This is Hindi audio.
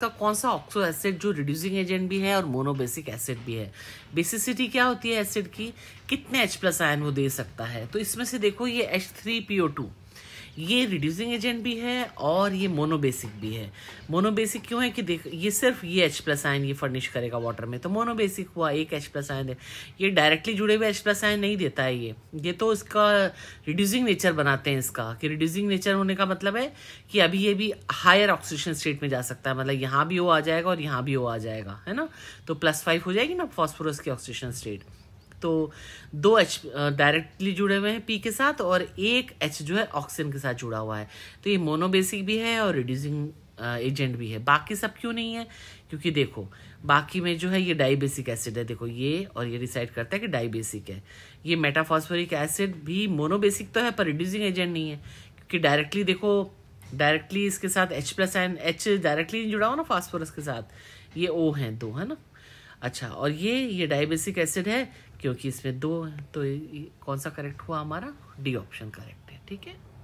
का कौन सा ऑक्सो एसिड जो रिड्यूसिंग एजेंट भी है और मोनोबेसिक एसिड भी है बेसिसिटी क्या होती है एसिड की कितने एच प्लस आयन वो दे सकता है तो इसमें से देखो ये एच थ्री पीओ टू ये रिड्यूसिंग एजेंट भी है और ये मोनोबेसिक भी है मोनोबेसिक क्यों है कि देख ये सिर्फ ये एच प्लस आयन ये फर्निश करेगा वाटर में तो मोनोबेसिक हुआ एक एच प्लस आयन है ये डायरेक्टली जुड़े हुए एच प्लस आयन नहीं देता है ये ये तो इसका रिड्यूसिंग नेचर बनाते हैं इसका कि रिड्यूसिंग नेचर होने का मतलब है कि अभी ये भी हायर ऑक्सीजन स्टेट में जा सकता है मतलब यहाँ भी वो आ जाएगा और यहाँ भी वो आ जाएगा है ना तो प्लस फाइव हो जाएगी ना फॉस्फोरस की ऑक्सीजन स्टेट तो दो एच डायरेक्टली जुड़े हुए हैं पी के साथ और एक एच जो है ऑक्सीजन के साथ जुड़ा हुआ है तो ये मोनोबेसिक भी है और रिड्यूसिंग एजेंट भी है बाकी सब क्यों नहीं है क्योंकि देखो बाकी में जो है ये डाइबेसिक एसिड है देखो ये और ये डिसाइड करता है कि डाइबेसिक है ये मेटाफॉस्फोरिक एसिड भी मोनोबेसिक तो है पर रिड्यूसिंग एजेंट नहीं है क्योंकि डायरेक्टली देखो डायरेक्टली इसके साथ H plus N H directly जुड़ा हुआ ना फॉस्फोरस के साथ ये ओ है दो है ना अच्छा और ये ये डायबेसिक एसिड है क्योंकि इसमें दो है तो कौन सा करेक्ट हुआ हमारा डी ऑप्शन करेक्ट है ठीक है